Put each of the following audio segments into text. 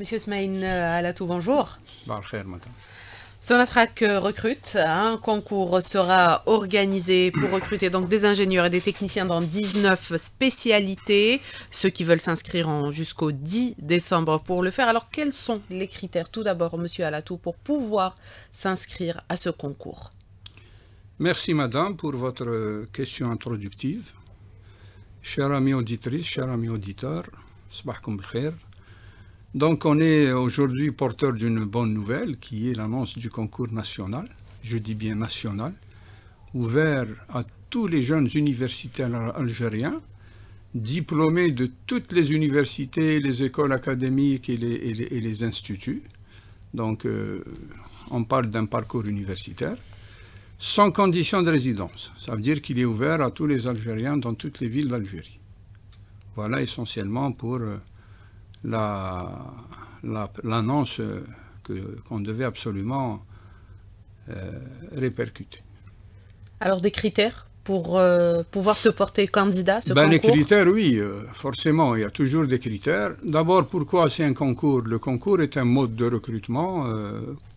Monsieur Smaïn euh, Alatou, bonjour. Bonjour, madame. Sonatrac euh, recrute. Hein, un concours sera organisé pour recruter donc des ingénieurs et des techniciens dans 19 spécialités. Ceux qui veulent s'inscrire jusqu'au 10 décembre pour le faire. Alors, quels sont les critères, tout d'abord, monsieur Alatou, pour pouvoir s'inscrire à ce concours Merci, madame, pour votre euh, question introductive. Chers amis auditrices, chers amis auditeurs, Sbahkoum donc on est aujourd'hui porteur d'une bonne nouvelle qui est l'annonce du concours national, je dis bien national, ouvert à tous les jeunes universitaires algériens, diplômés de toutes les universités, les écoles académiques et les, instituts. Donc euh, on parle d'un parcours universitaire sans condition de résidence. Ça veut dire qu'il est ouvert à tous les Algériens dans toutes les villes d'Algérie. Voilà essentiellement pour euh, l'annonce qu'on devait absolument euh, répercuter. Alors des critères pour euh, pouvoir se porter candidat ce ben, Les critères, oui, euh, forcément, il y a toujours des critères. D'abord, pourquoi c'est un concours Le concours est un mode de recrutement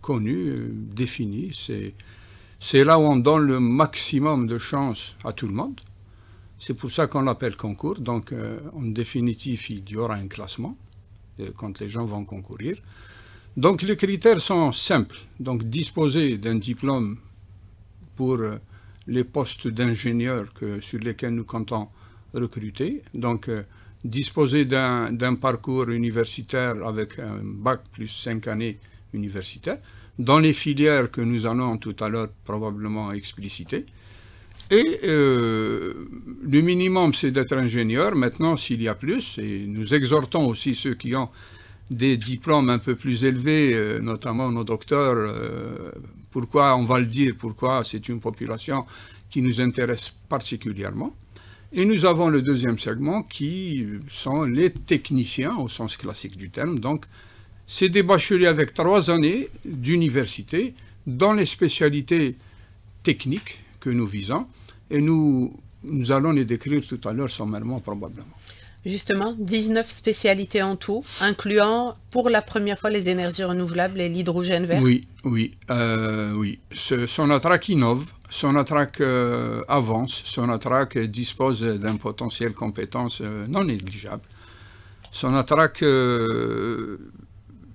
connu, défini. C'est là où on donne le maximum de chances à tout le monde. C'est pour ça qu'on l'appelle concours. Donc, en définitif, il y aura un classement. Euh, quand les gens vont concourir. Donc les critères sont simples. Donc disposer d'un diplôme pour euh, les postes d'ingénieurs sur lesquels nous comptons recruter. Donc euh, disposer d'un parcours universitaire avec un bac plus cinq années universitaires dans les filières que nous allons tout à l'heure probablement expliciter. Et euh, le minimum, c'est d'être ingénieur. Maintenant, s'il y a plus, et nous exhortons aussi ceux qui ont des diplômes un peu plus élevés, euh, notamment nos docteurs, euh, pourquoi on va le dire, pourquoi c'est une population qui nous intéresse particulièrement. Et nous avons le deuxième segment qui sont les techniciens au sens classique du terme. Donc, c'est des bacheliers avec trois années d'université dans les spécialités techniques que nous visons et nous, nous allons les décrire tout à l'heure sommairement probablement. Justement, 19 spécialités en tout, incluant pour la première fois les énergies renouvelables et l'hydrogène vert. Oui, oui, euh, oui. innove, son euh, avance, Sonatrach dispose d'un potentiel compétence euh, non négligeable. Son Sonatrach euh,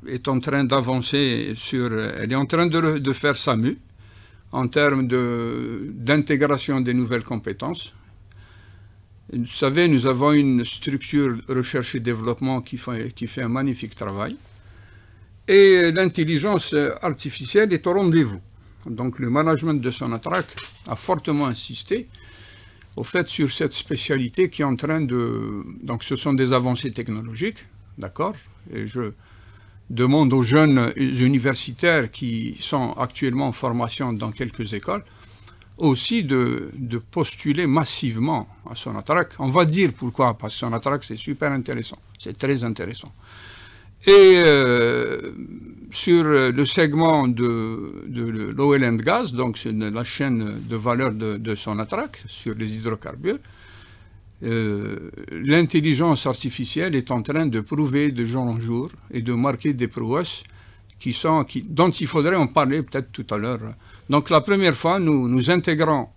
est en train d'avancer sur, elle est en train de, de faire sa mue en termes d'intégration des nouvelles compétences. Vous savez, nous avons une structure recherche et développement qui fait, qui fait un magnifique travail. Et l'intelligence artificielle est au rendez-vous. Donc le management de Sonatrac a fortement insisté au fait sur cette spécialité qui est en train de... Donc ce sont des avancées technologiques, d'accord Et je, demande aux jeunes universitaires qui sont actuellement en formation dans quelques écoles aussi de, postuler massivement à Sonatrach. On va dire pourquoi, parce que Sonatrach, c'est super intéressant, c'est très intéressant. Et euh, sur le segment de, de and Gas, donc c'est la chaîne de valeur de, de sur les hydrocarbures, euh, l'intelligence artificielle est en train de prouver de jour en jour et de marquer des prouesses qui sont, dont il faudrait en parler peut-être tout à l'heure. Donc la première fois, nous, nous intégrons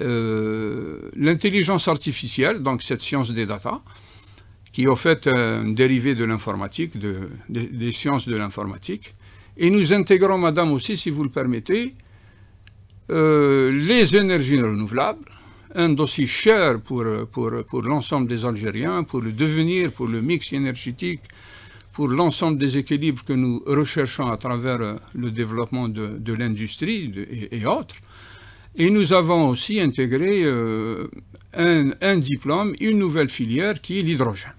euh, l'intelligence artificielle, donc cette science des data, qui est au fait un dérivé de l'informatique, des sciences de l'informatique. Et nous intégrons, madame, aussi, si vous le permettez, euh, les énergies renouvelables, un dossier cher pour, pour, pour l'ensemble des Algériens, pour le devenir, pour le mix énergétique, pour l'ensemble des équilibres que nous recherchons à travers euh, le développement de, l'industrie et, autres. Et nous avons aussi intégré euh, un, diplôme, une nouvelle filière qui est l'hydrogène.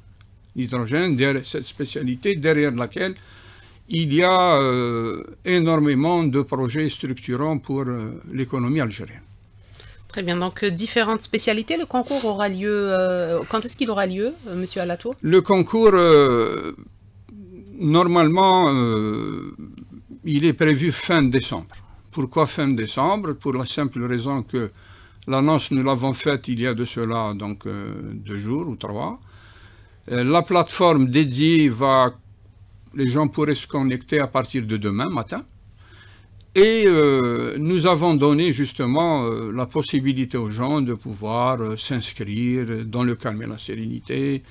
L'hydrogène, cette spécialité derrière laquelle il y a euh, énormément de projets structurants pour l'économie algérienne. Très bien, donc euh, différentes spécialités. Le concours aura lieu, euh, quand est-ce qu'il aura lieu, M. Euh, monsieur Alatour Le concours, normalement, il est prévu fin décembre. Pourquoi fin décembre Pour la simple raison que l'annonce, nous l'avons faite il y a de cela donc deux jours ou trois. la plateforme dédiée va, les gens pourraient se connecter à partir de demain matin. Et euh, nous avons donné justement euh, la possibilité aux gens de pouvoir euh, s'inscrire dans le calme et la sérénité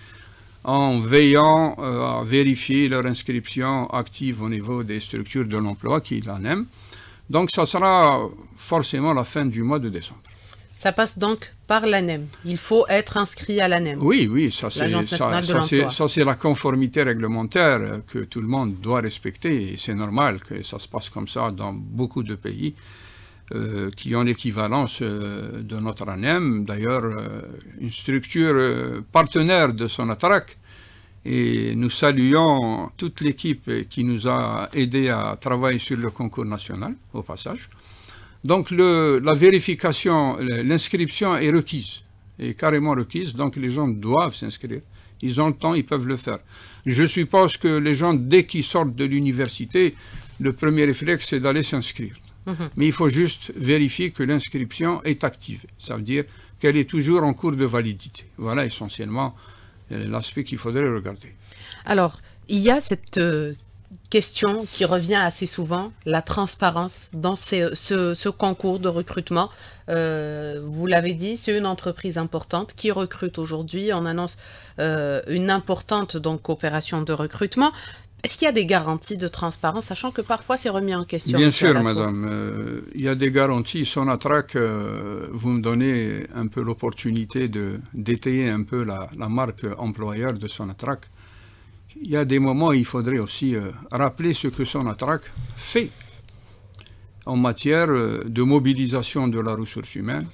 en veillant à vérifier leur inscription active au niveau des structures de l'emploi qui aiment. Donc ça sera forcément la fin du mois de décembre. Ça passe donc par l'ANEM. Il faut être inscrit à l'ANEM. Oui, oui, ça c'est la conformité réglementaire que tout le monde doit respecter c'est normal que ça se passe comme ça dans beaucoup de pays. Euh, qui ont l'équivalence euh, de notre ANEM, d'ailleurs euh, une structure partenaire de son attraque. Et nous saluons toute l'équipe qui nous a aidés à travailler sur le concours national, au passage. Donc la vérification, l'inscription est requise, est carrément requise, donc les gens doivent s'inscrire. Ils ont le temps, ils peuvent le faire. Je suppose que les gens, dès qu'ils sortent de l'université, le premier réflexe, c'est d'aller s'inscrire. Mhm. Mais il faut juste vérifier que l'inscription est active. Ça veut dire qu'elle est toujours en cours de validité. Voilà essentiellement euh, l'aspect qu'il faudrait regarder. Alors, il y a cette euh, question qui revient assez souvent, la transparence dans ce, concours de recrutement. Euh, vous l'avez dit, c'est une entreprise importante qui recrute aujourd'hui. On annonce euh, une importante donc, opération de recrutement. Est-ce qu'il y a des garanties de transparence, sachant que parfois c'est remis en question Bien sûr, madame. Euh, il y a des garanties. Son vous me donnez un peu l'opportunité de d'étayer un peu la, marque employeur de son il y a des moments où il faudrait aussi euh, rappeler ce que son ATRAC fait en matière euh, de mobilisation de la ressource humaine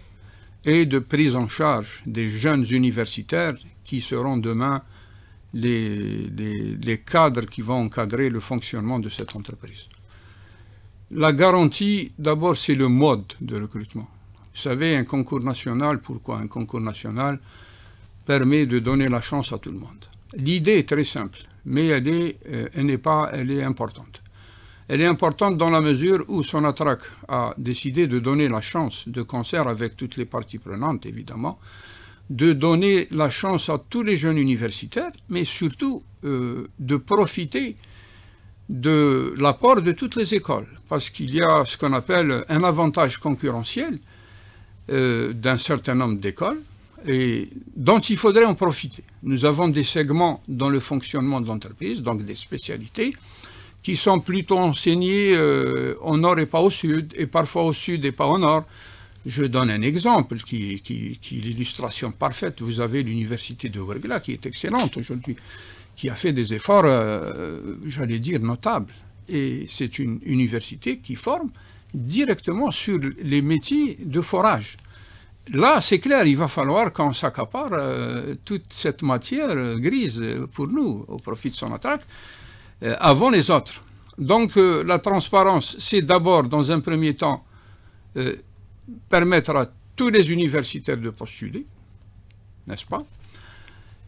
et de prise en charge des jeunes universitaires qui seront demain les, les cadres qui vont encadrer le fonctionnement de cette entreprise. La garantie, d'abord, c'est le mode de recrutement. Vous savez, un concours national, pourquoi un concours national permet de donner la chance à tout le monde L'idée est très simple mais elle est, euh, pas, elle est importante. Elle est importante dans la mesure où Sonatrach a décidé de donner la chance de concert avec toutes les parties prenantes, évidemment, de donner la chance à tous les jeunes universitaires, mais surtout euh, de profiter de l'apport de toutes les écoles, parce qu'il y a ce qu'on appelle un avantage concurrentiel euh, d'un certain nombre d'écoles, et dont il faudrait en profiter. Nous avons des segments dans le fonctionnement de l'entreprise, donc des spécialités, qui sont plutôt enseignées euh, au nord et pas au sud, et parfois au sud et pas au nord. Je donne un exemple qui, est l'illustration parfaite. Vous avez l'université de Wergla, qui est excellente aujourd'hui, qui a fait des efforts, euh, j'allais dire, notables. Et c'est une université qui forme directement sur les métiers de forage là, c'est clair, il va falloir qu'on s'accapare euh, toute cette matière euh, grise pour nous, au profit de son attaque, euh, avant les autres. Donc la transparence, c'est d'abord, dans un premier temps, permettre à tous les universitaires de postuler, n'est-ce pas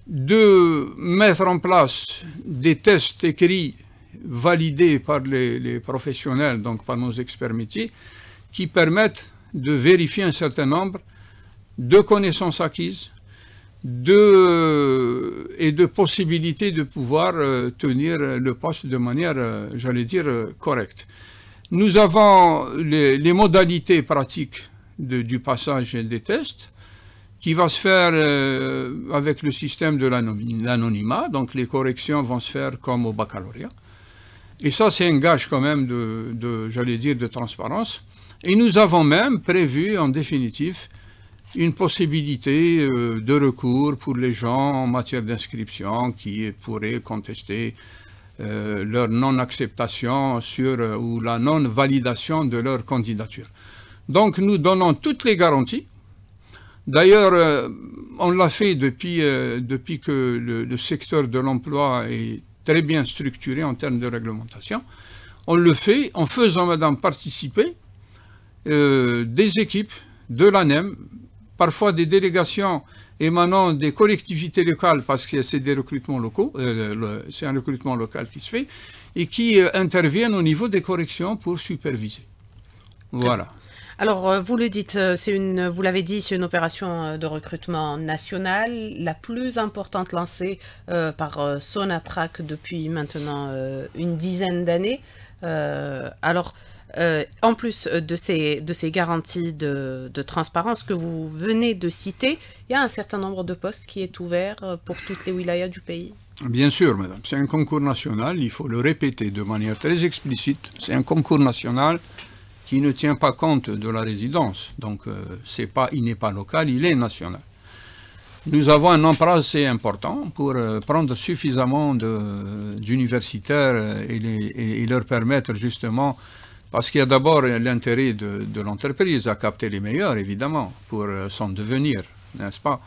De mettre en place des tests écrits validés par les professionnels, donc par nos experts métiers, qui permettent de vérifier un certain nombre de connaissances acquises et de possibilités de pouvoir euh, tenir le poste de manière, euh, j'allais dire, euh, correcte. Nous avons les, modalités pratiques du passage des tests qui va se faire avec le système de l'anonymat. Donc les corrections vont se faire comme au baccalauréat. Et ça, c'est un gage quand même de, j'allais dire, de transparence. Et nous avons même prévu, en définitive, une possibilité euh, de recours pour les gens en matière d'inscription qui pourraient contester euh, leur non-acceptation sur euh, ou la non-validation de leur candidature. Donc nous donnons toutes les garanties. D'ailleurs, on l'a fait depuis, depuis que le, secteur de l'emploi est très bien structuré en termes de réglementation. On le fait en faisant, madame, participer des équipes de l'ANEM parfois des délégations émanant des collectivités locales, parce que c'est des recrutements locaux, euh, c'est un recrutement local qui se fait, et qui euh, interviennent au niveau des corrections pour superviser. Voilà. Alors, euh, vous le dites, c'est une, vous l'avez dit, c'est une opération de recrutement nationale, la plus importante lancée par Sonatrac depuis maintenant une dizaine d'années. alors, euh, en plus euh, de ces, de ces garanties de, transparence que vous venez de citer, il y a un certain nombre de postes qui est ouvert euh, pour toutes les wilayas du pays Bien sûr, madame. C'est un concours national, il faut le répéter de manière très explicite. C'est un concours national qui ne tient pas compte de la résidence. Donc, c'est pas, il n'est pas local, il est national. Nous avons un emprunt assez important pour prendre suffisamment d'universitaires et, et, leur permettre justement parce qu'il y a d'abord l'intérêt de, l'entreprise à capter les meilleurs, évidemment, pour euh, son devenir, n'est-ce pas,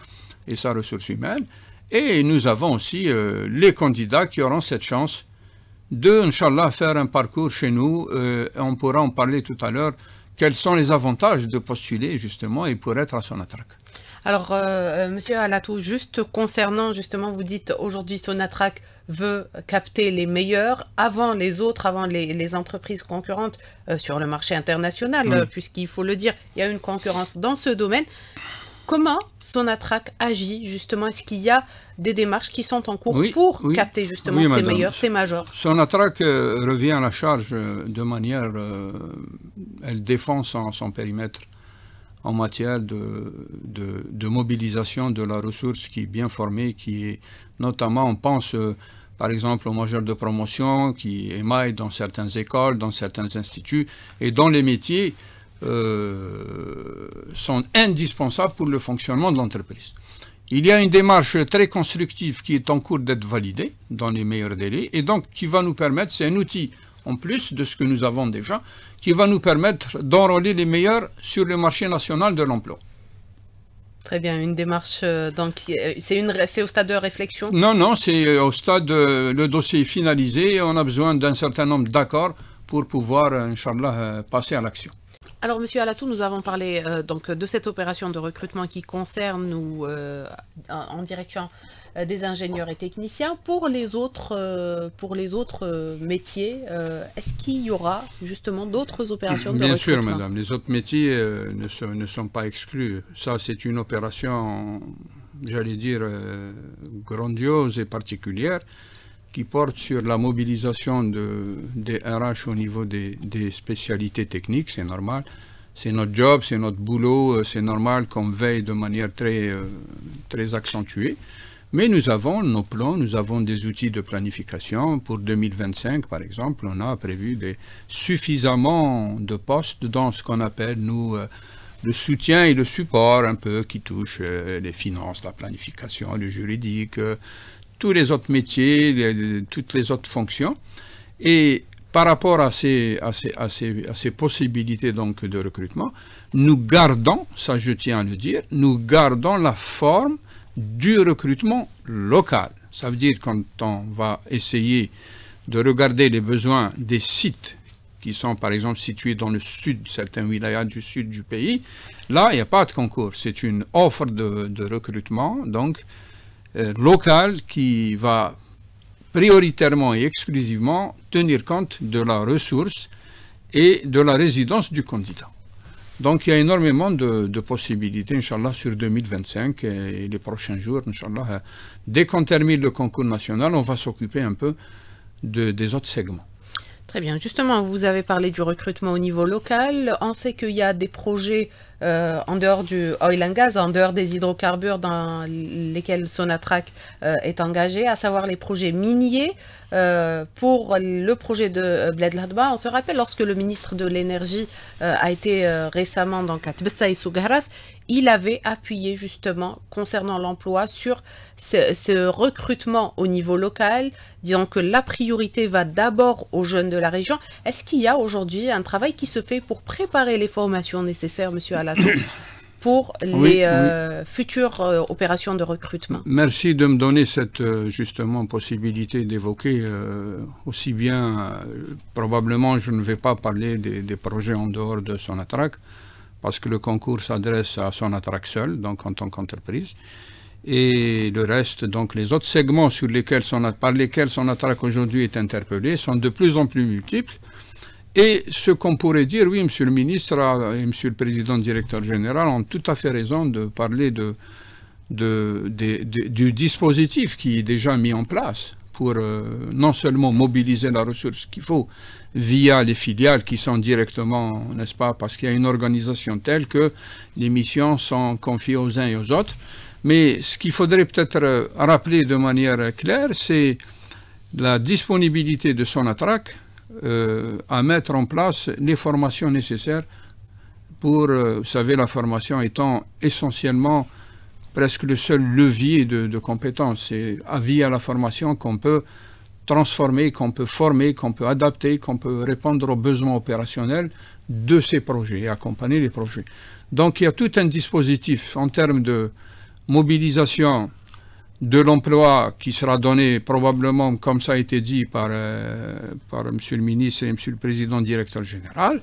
et sa ressource humaine. Et nous avons aussi euh, les candidats qui auront cette chance de, Inch'Allah, faire un parcours chez nous. Euh, on pourra en parler tout à l'heure. Quels sont les avantages de postuler, justement, et pour être à son alors, M. Monsieur Alatou, juste concernant, justement, vous dites aujourd'hui Sonatrac veut capter les meilleurs avant les autres, avant les, entreprises concurrentes euh, sur le marché international, euh, puisqu'il faut le dire, il y a une concurrence dans ce domaine. Comment Sonatrac agit justement Est-ce qu'il y a des démarches qui sont en cours pour capter justement ces meilleurs, ces majors Sonatrac euh, revient à la charge de manière... elle défend son périmètre en matière de, de, mobilisation de la ressource qui est bien formée, qui est notamment, on pense euh, par exemple aux majeurs de promotion qui émaillent dans certaines écoles, dans certains instituts et dont les métiers euh, sont indispensables pour le fonctionnement de l'entreprise. Il y a une démarche très constructive qui est en cours d'être validée dans les meilleurs délais et donc qui va nous permettre, c'est un outil en plus de ce que nous avons déjà, qui va nous permettre d'enrôler les meilleurs sur le marché national de l'emploi. Très bien, une démarche, euh, donc euh, c'est au stade de réflexion Non, non, c'est euh, au stade, le dossier est finalisé, on a besoin d'un certain nombre d'accords pour pouvoir, Inch'Allah, passer à l'action. Alors, Monsieur Alatou, nous avons parlé donc de cette opération de recrutement qui concerne nous en direction euh, des ingénieurs et techniciens. Pour les autres, euh, pour les autres euh, métiers, est-ce qu'il y aura justement d'autres opérations de Bien sûr, madame. Les autres métiers ne sont, pas exclus. Ça, c'est une opération, j'allais dire, grandiose et particulière qui porte sur la mobilisation de, des RH au niveau des, des spécialités techniques, c'est normal. C'est notre job, c'est notre boulot, c'est normal qu'on veille de manière très, très accentuée. Mais nous avons nos plans, nous avons des outils de planification. Pour 2025, par exemple, on a prévu suffisamment de postes dans ce qu'on appelle, nous, euh, le soutien et le support un peu qui touche euh, les finances, la planification, le juridique, euh, tous les autres métiers, toutes les autres fonctions. Et par rapport à ces, à ces, à ces, à ces possibilités donc de recrutement, nous gardons, ça je tiens à le dire, nous gardons la forme du recrutement local. Ça veut dire quand on va essayer de regarder les besoins des sites qui sont par exemple situés dans le sud, certains wilayas du sud du pays, là il n'y a pas de concours, c'est une offre de, recrutement donc euh, local qui va prioritairement et exclusivement tenir compte de la ressource et de la résidence du candidat. Donc il y a énormément de, possibilités, Inch'Allah, sur 2025 et, les prochains jours, Inch'Allah. Euh, dès qu'on termine le concours national, on va s'occuper un peu des autres segments. Très bien. Justement, vous avez parlé du recrutement au niveau local. On sait qu'il y a des projets euh, en dehors du oil and gas, en dehors des hydrocarbures dans lesquels Sonatrach euh, est engagé, à savoir les projets miniers. Euh, pour le projet de Bled on se rappelle lorsque le ministre de l'énergie a été récemment dans et Sougaras, il avait appuyé justement concernant l'emploi sur ce, recrutement au niveau local, disant que la priorité va d'abord aux jeunes de la région. Est-ce qu'il y a aujourd'hui un travail qui se fait pour préparer les formations nécessaires, Monsieur Alassane pour les euh, futures euh, opérations de recrutement. Merci de me donner cette euh, justement possibilité d'évoquer aussi bien, probablement je ne vais pas parler des, projets en dehors de Sonatrac, parce que le concours s'adresse à Sonatrac seul, donc en tant qu'entreprise. Et le reste, donc les autres segments sur lesquels par lesquels Sonatrac aujourd'hui est interpellé sont de plus en plus multiples. Et ce qu'on pourrait dire, oui, Monsieur le ministre et Monsieur le Président directeur général ont tout à fait raison de parler de, du dispositif qui est déjà mis en place pour euh, non seulement mobiliser la ressource qu'il faut via les filiales qui sont directement, n'est-ce pas, parce qu'il y a une organisation telle que les missions sont confiées aux uns et aux autres. Mais ce qu'il faudrait peut-être euh, rappeler de manière claire, c'est la disponibilité de son attraque. Euh, à mettre en place les formations nécessaires pour, euh, vous savez, la formation étant essentiellement presque le seul levier de, de compétences. C'est à via la formation qu'on peut transformer, qu'on peut former, qu'on peut adapter, qu'on peut répondre aux besoins opérationnels de ces projets et accompagner les projets. Donc il y a tout un dispositif en termes de mobilisation de l'emploi qui sera donné probablement, comme ça a été dit par, euh, par M. le ministre et M. le Président directeur général,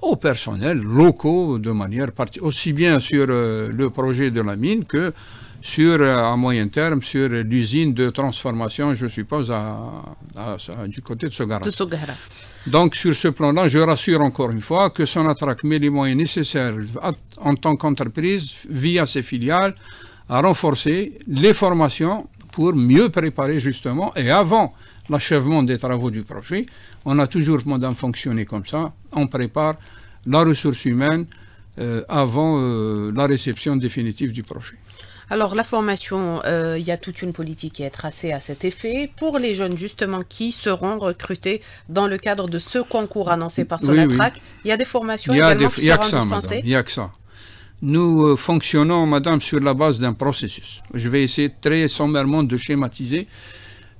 aux personnels locaux de manière aussi bien sur euh, le projet de la mine que sur, euh, à moyen terme sur l'usine de transformation, je suppose, à, du côté de Sogara. Donc sur ce plan-là, je rassure encore une fois que son met les moyens nécessaires en tant qu'entreprise, via ses filiales, à renforcer les formations pour mieux préparer justement et avant l'achèvement des travaux du projet. On a toujours madame, fonctionné comme ça. On prépare la ressource humaine euh, avant euh, la réception définitive du projet. Alors la formation, euh, il y a toute une politique qui est tracée à cet effet pour les jeunes justement qui seront recrutés dans le cadre de ce concours annoncé par Solatrac, Il y a des formations il y a également qui seront dispensées. Il n'y a que ça nous euh, fonctionnons, madame, sur la base d'un processus. Je vais essayer très sommairement de schématiser.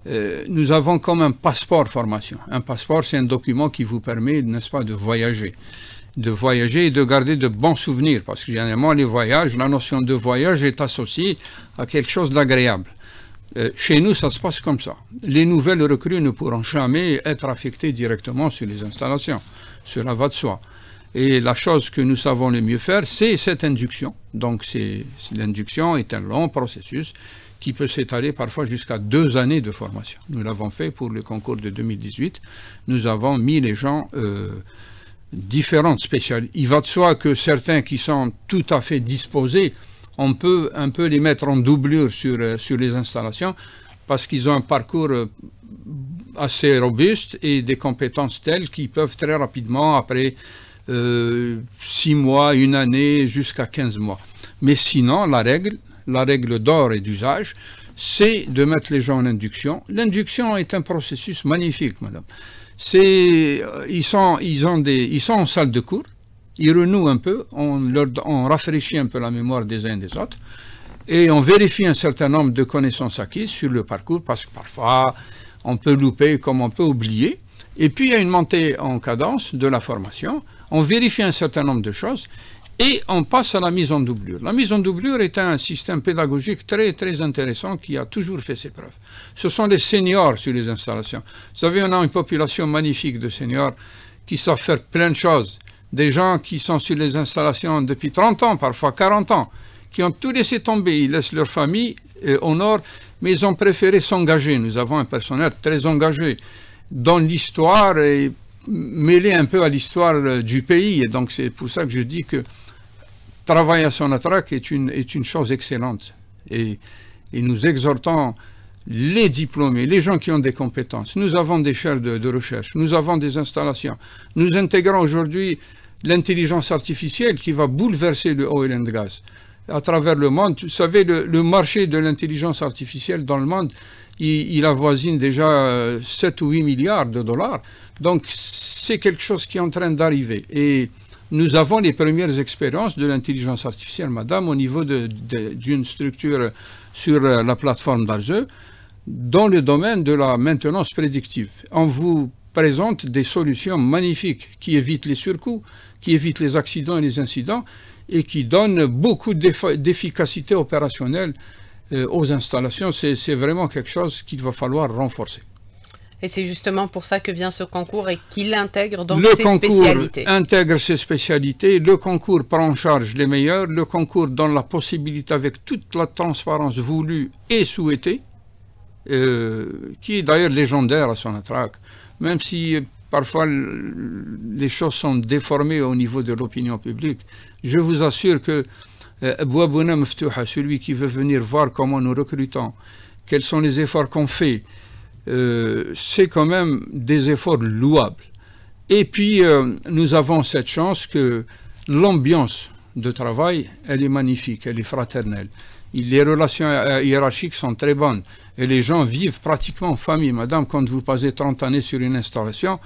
Euh, nous avons comme un passeport formation. Un passeport, c'est un document qui vous permet, n'est-ce pas, de voyager. De voyager et de garder de bons souvenirs, parce que généralement, les voyages, la notion de voyage est associée à quelque chose d'agréable. Euh, chez nous, ça se passe comme ça. Les nouvelles recrues ne pourront jamais être affectées directement sur les installations. Cela va de soi. Et la chose que nous savons le mieux faire, c'est cette induction. Donc l'induction est un long processus qui peut s'étaler parfois jusqu'à deux années de formation. Nous l'avons fait pour le concours de 2018. Nous avons mis les gens euh, différentes spéciales. Il va de soi que certains qui sont tout à fait disposés, on peut un peu les mettre en doublure sur, euh, sur les installations parce qu'ils ont un parcours euh, assez robuste et des compétences telles qu'ils peuvent très rapidement, après 6 euh, mois, une année, jusqu'à 15 mois. Mais sinon, la règle, la règle d'or et d'usage, c'est de mettre les gens en induction. L'induction est un processus magnifique, madame. C'est, euh, ils, sont, ils, ils sont en salle de cours, ils renouent un peu, on, leur, on rafraîchit un peu la mémoire des uns et des autres, et on vérifie un certain nombre de connaissances acquises sur le parcours, parce que parfois, on peut louper comme on peut oublier. Et puis, il y a une montée en cadence de la formation, on vérifie un certain nombre de choses et on passe à la mise en doublure. La mise en doublure est un système pédagogique très très intéressant qui a toujours fait ses preuves. Ce sont les seniors sur les installations. Vous savez, on a une population magnifique de seniors qui savent faire plein de choses. Des gens qui sont sur les installations depuis 30 ans, parfois 40 ans, qui ont tout laissé tomber. Ils laissent leur famille euh, au nord, mais ils ont préféré s'engager. Nous avons un personnel très engagé dans l'histoire et mêlé un peu à l'histoire euh, du pays. Et donc c'est pour ça que je dis que travailler à son attraque est une, est une chose excellente. Et, et nous exhortons les diplômés, les gens qui ont des compétences. Nous avons des chaires de, recherche, nous avons des installations. Nous intégrons aujourd'hui l'intelligence artificielle qui va bouleverser le oil and gas à travers le monde. Vous savez, le, le marché de l'intelligence artificielle dans le monde, il, il, avoisine déjà 7 euh, ou 8 milliards de dollars. Donc c'est quelque chose qui est en train d'arriver. Et nous avons les premières expériences de l'intelligence artificielle, madame, au niveau d'une structure sur euh, la plateforme d'Arze, dans le domaine de la maintenance prédictive. On vous présente des solutions magnifiques qui évitent les surcoûts, qui évitent les accidents et les incidents, et qui donnent beaucoup d'efficacité opérationnelle euh, aux installations. C'est vraiment quelque chose qu'il va falloir renforcer. Et c'est justement pour ça que vient ce concours et qu'il intègre dans ses spécialités. Le concours intègre ses spécialités, le concours prend en charge les meilleurs, le concours donne la possibilité avec toute la transparence voulue et souhaitée, euh, qui est d'ailleurs légendaire à son attraque, même si euh, parfois les choses sont déformées au niveau de l'opinion publique. Je vous assure que euh, celui qui veut venir voir comment nous recrutons, quels sont les efforts qu'on fait, euh, c'est quand même des efforts louables. Et puis, euh, nous avons cette chance que l'ambiance de travail, elle est magnifique, elle est fraternelle. Les relations euh, hiérarchiques sont très bonnes et les gens vivent pratiquement en famille. Madame, quand vous passez 30 années sur une installation,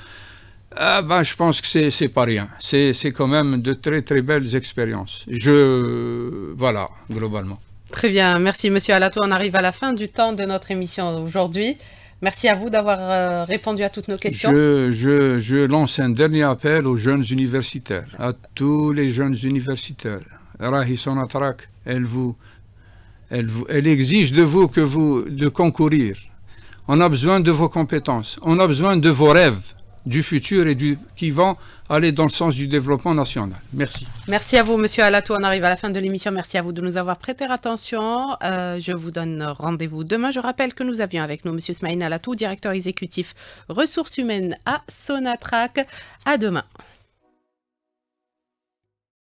ah ben, je pense que ce n'est pas rien. C'est quand même de très très belles expériences. Je voilà globalement. Très bien, merci Monsieur Alato. On arrive à la fin du temps de notre émission aujourd'hui. Merci à vous d'avoir euh, répondu à toutes nos questions. Je, lance un dernier appel aux jeunes universitaires, à tous les jeunes universitaires. Rahi Atrak, elle vous, elle vous, elle exige de vous que vous, de concourir. On a besoin de vos compétences, on a besoin de vos rêves du futur et du, qui vont aller dans le sens du développement national. Merci. Merci à vous, Monsieur Alatou. On arrive à la fin de l'émission. Merci à vous de nous avoir prêté attention. Euh, je vous donne rendez-vous demain. Je rappelle que nous avions avec nous Monsieur Smaïn Alatou, directeur exécutif ressources humaines à Sonatrac. À demain.